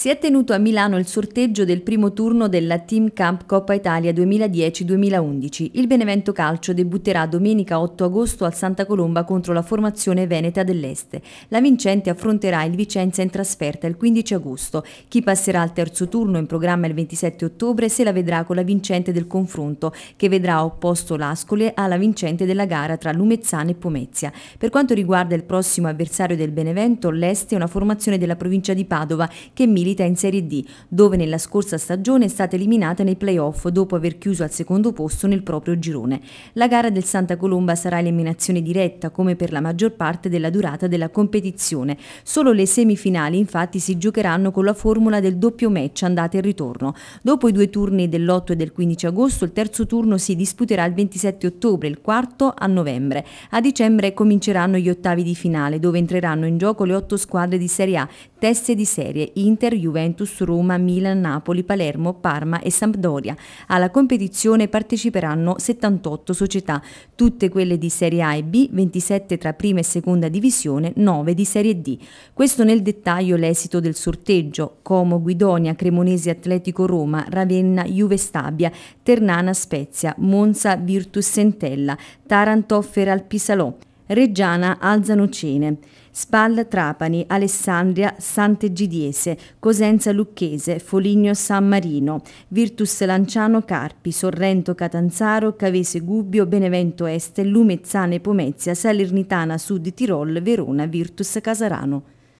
Si è tenuto a Milano il sorteggio del primo turno della Team Camp Coppa Italia 2010-2011. Il Benevento Calcio debutterà domenica 8 agosto al Santa Colomba contro la formazione Veneta dell'Est. La vincente affronterà il Vicenza in trasferta il 15 agosto. Chi passerà al terzo turno in programma il 27 ottobre se la vedrà con la vincente del confronto, che vedrà opposto l'Ascole alla vincente della gara tra Lumezzane e Pomezia. Per quanto riguarda il prossimo avversario del Benevento, l'Est è una formazione della provincia di Padova che milita inserita in Serie D, dove nella scorsa stagione è stata eliminata nei playoff dopo aver chiuso al secondo posto nel proprio girone. La gara del Santa Colomba sarà eliminazione diretta come per la maggior parte della durata della competizione. Solo le semifinali infatti si giocheranno con la formula del doppio match andata e ritorno. Dopo i due turni dell'8 e del 15 agosto, il terzo turno si disputerà il 27 ottobre, il quarto a novembre. A dicembre cominceranno gli ottavi di finale, dove entreranno in gioco le otto squadre di Serie A, teste di serie, Inter, Inter, Juventus, Roma, Milan, Napoli, Palermo, Parma e Sampdoria. Alla competizione parteciperanno 78 società, tutte quelle di Serie A e B, 27 tra prima e seconda divisione, 9 di Serie D. Questo nel dettaglio l'esito del sorteggio. Como, Guidonia, Cremonese, Atletico Roma, Ravenna, Juve Stabia, Ternana Spezia, Monza, Virtus Sentella, Taranto, Feral Pisalò. Reggiana Alzanocene, Spal Trapani, Alessandria Sant'Egidiese, Cosenza Lucchese, Foligno San Marino, Virtus Lanciano Carpi, Sorrento Catanzaro, Cavese Gubbio, Benevento Est, Lumezzane Pomezia, Salernitana Sud Tirol, Verona Virtus Casarano.